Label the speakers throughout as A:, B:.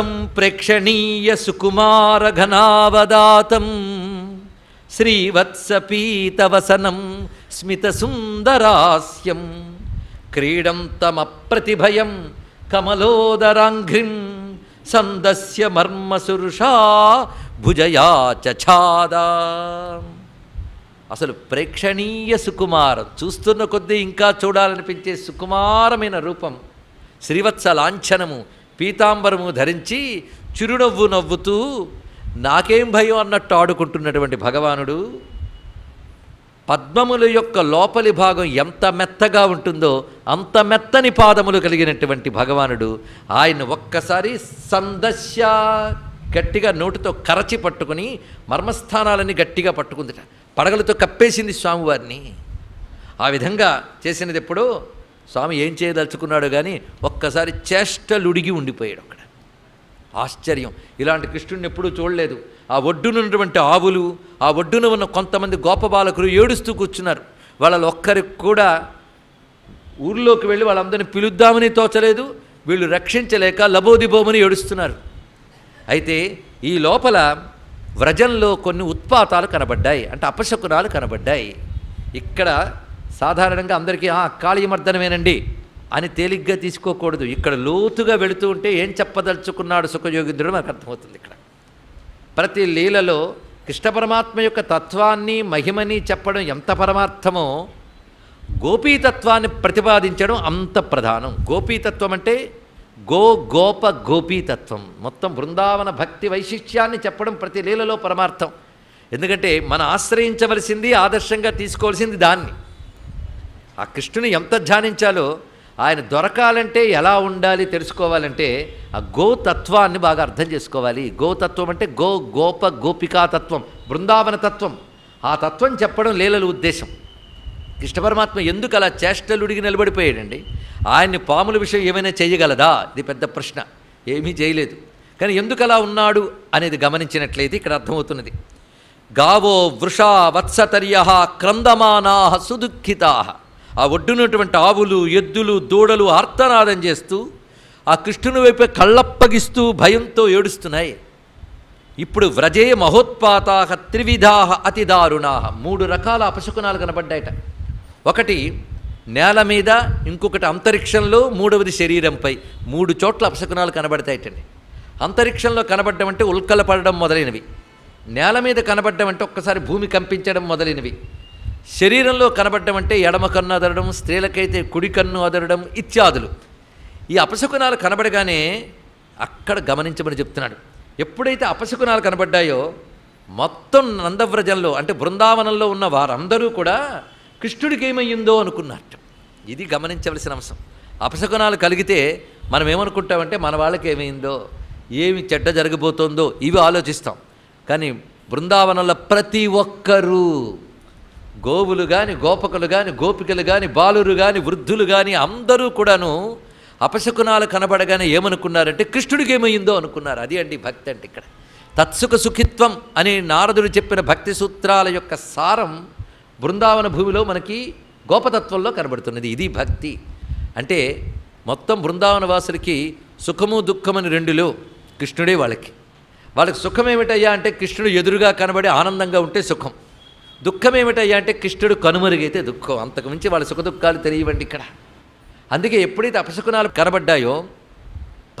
A: ప్రశస్తం ప్రేక్షణీయ సుకుమారఘనావదాతం శ్రీవత్సపీతవసనం స్మితసుందరాస్యం క్రీడం తమప్రతిభయం కమలోదరాంఘ్రిం సందస్య మర్మసురుషా భుజయా చాద అసలు ప్రేక్షణీయ సుకుమారం చూస్తున్న కొద్దీ ఇంకా చూడాలనిపించే సుకుమారమైన రూపం శ్రీవత్స లాంఛనము పీతాంబరము ధరించి చిరునవ్వు నవ్వుతూ నాకేం భయం అన్నట్టు ఆడుకుంటున్నటువంటి భగవానుడు పద్మముల యొక్క లోపలి భాగం ఎంత మెత్తగా ఉంటుందో అంత మెత్తని పాదములు కలిగినటువంటి భగవానుడు ఆయన ఒక్కసారి సందశ గట్టిగా నోటితో కరచి పట్టుకుని మర్మస్థానాలని గట్టిగా పట్టుకుందిట పడగలతో కప్పేసింది స్వామివారిని ఆ విధంగా చేసినది ఎప్పుడో స్వామి ఏం చేయదలుచుకున్నాడో కానీ ఒక్కసారి చేష్టలుడిగి ఉండిపోయాడు అక్కడ ఆశ్చర్యం ఇలాంటి కృష్ణుడిని ఎప్పుడూ చూడలేదు ఆ ఒడ్డునున్నటువంటి ఆవులు ఆ ఒడ్డున ఉన్న కొంతమంది గోప బాలకులు ఏడుస్తూ కూర్చున్నారు వాళ్ళ ఒక్కరికి కూడా ఊర్లోకి వెళ్ళి వాళ్ళందరినీ పిలుద్దామని తోచలేదు వీళ్ళు రక్షించలేక లబోదిబోమని ఏడుస్తున్నారు అయితే ఈ లోపల వ్రజంలో కొన్ని ఉత్పాతాలు కనబడ్డాయి అంటే అపశకునాలు కనబడ్డాయి ఇక్కడ సాధారణంగా అందరికీ ఆ కాళీమర్దనమేనండి అని తేలిగ్గా తీసుకోకూడదు ఇక్కడ లోతుగా వెళుతూ ఉంటే ఏం చెప్పదలుచుకున్నాడు సుఖయోగింద్రుడు మనకు అర్థమవుతుంది ఇక్కడ ప్రతి లీలలో కృష్ణ పరమాత్మ యొక్క తత్వాన్ని మహిమని చెప్పడం ఎంత పరమార్థమో గోపీతత్వాన్ని ప్రతిపాదించడం అంత ప్రధానం గోపీతత్వం అంటే గో గోప గోపీతత్వం మొత్తం బృందావన భక్తి వైశిష్ట్యాన్ని చెప్పడం ప్రతి లీలలో పరమార్థం ఎందుకంటే మనం ఆశ్రయించవలసింది ఆదర్శంగా తీసుకోవాల్సింది దాన్ని ఆ కృష్ణుని ఎంత ధ్యానించాలో ఆయన దొరకాలంటే ఎలా ఉండాలి తెలుసుకోవాలంటే ఆ గోతత్వాన్ని బాగా అర్థం చేసుకోవాలి గోతత్వం అంటే గో గోప గోపికాతత్వం తత్వం బృందావన తత్వం ఆ తత్వం చెప్పడం లీలల ఉద్దేశం కృష్ణ పరమాత్మ ఎందుకు అలా చేష్టలుడిగి నిలబడిపోయాడండి ఆయన్ని పాముల విషయం ఏమైనా చేయగలదా ఇది పెద్ద ప్రశ్న ఏమీ చేయలేదు కానీ ఎందుకు అలా ఉన్నాడు అనేది గమనించినట్లయితే ఇక్కడ అర్థమవుతున్నది గావో వృషా వత్సతర్య క్రందమానా సుదుఃఖితా ఆ ఒడ్డునటువంటి ఆవులు ఎద్దులు దూడలు ఆర్తనాదం చేస్తూ ఆ కృష్ణుని వైపు కళ్ళప్పగిస్తూ భయంతో ఏడుస్తున్నాయి ఇప్పుడు వ్రజే మహోత్పాతాహ త్రివిధాహ అతి దారుణాహ మూడు రకాల అపశకునాలు కనబడ్డాయట ఒకటి నేల మీద ఇంకొకటి అంతరిక్షంలో మూడవది శరీరంపై మూడు చోట్ల అపశకునాలు కనబడతాయటండి అంతరిక్షంలో కనబడ్డం అంటే ఉల్కలపడడం మొదలైనవి నేల మీద కనబడ్డం అంటే ఒక్కసారి భూమి కంపించడం మొదలైనవి శరీరంలో కనబడడం అంటే ఎడమ కన్ను అదరడం స్త్రీలకైతే కుడి కన్ను అదరడం ఇత్యాదులు ఈ అపశకునాలు కనబడగానే అక్కడ గమనించమని చెప్తున్నాడు ఎప్పుడైతే అపశకునాలు కనబడ్డాయో మొత్తం నందవ్రజంలో అంటే బృందావనంలో ఉన్న వారందరూ కూడా కృష్ణుడికి ఏమయ్యిందో అనుకున్నట్ట ఇది గమనించవలసిన అంశం అపశకునాలు కలిగితే మనం ఏమనుకుంటామంటే మన వాళ్ళకి ఏమైందో ఏమి చెడ్డ జరగబోతోందో ఇవి ఆలోచిస్తాం కానీ బృందావనంలో ప్రతి ఒక్కరూ గోవులు కానీ గోపకులు కానీ గోపికలు కానీ బాలురు కానీ వృద్ధులు కానీ అందరూ కూడాను అపశకునాలు కనబడగానే ఏమనుకున్నారంటే కృష్ణుడికి ఏమైందో అనుకున్నారు అది అండి భక్తి అంటే ఇక్కడ తత్సుఖ సుఖిత్వం అని నారదుడు చెప్పిన భక్తి సూత్రాల యొక్క సారం బృందావన భూమిలో మనకి గోపతత్వంలో కనబడుతున్నది ఇది భక్తి అంటే మొత్తం బృందావన వాసులకి సుఖము దుఃఖమని రెండులో కృష్ణుడే వాళ్ళకి వాళ్ళకి సుఖం ఏమిటయ్యా అంటే కృష్ణుడు ఎదురుగా కనబడి ఆనందంగా ఉంటే సుఖం దుఃఖం ఏమిటయ్యా అంటే కృష్ణుడు కనుమరుగైతే దుఃఖం అంతకుమించి వాళ్ళ సుఖ దుఃఖాలు తెలియవండి ఇక్కడ అందుకే ఎప్పుడైతే అపశకునాలు కనబడ్డాయో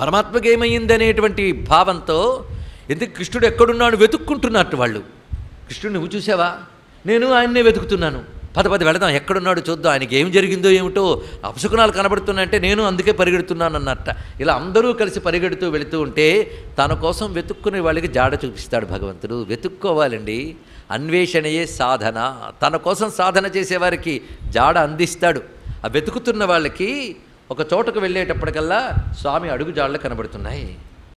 A: పరమాత్మకి ఏమైంది అనేటువంటి భావంతో ఎందుకు కృష్ణుడు ఎక్కడున్నాడు వెతుక్కుంటున్నట్టు వాళ్ళు కృష్ణుడు నువ్వు చూసావా నేను ఆయన్నే వెతుకుతున్నాను పద పది వెళదాం ఎక్కడున్నాడు చూద్దాం ఆయనకి ఏం జరిగిందో ఏమిటో అపశకునాలు కనబడుతున్నాయంటే నేను అందుకే పరిగెడుతున్నాను అన్నట్ట ఇలా అందరూ కలిసి పరిగెడుతూ వెళుతూ ఉంటే తన కోసం వెతుక్కునే వాళ్ళకి జాడ చూపిస్తాడు భగవంతుడు వెతుక్కోవాలండి అన్వేషణయే సాధన తన కోసం సాధన చేసేవారికి జాడ అందిస్తాడు ఆ వెతుకుతున్న వాళ్ళకి ఒక చోటకు వెళ్ళేటప్పటికల్లా స్వామి అడుగు జాడలు కనబడుతున్నాయి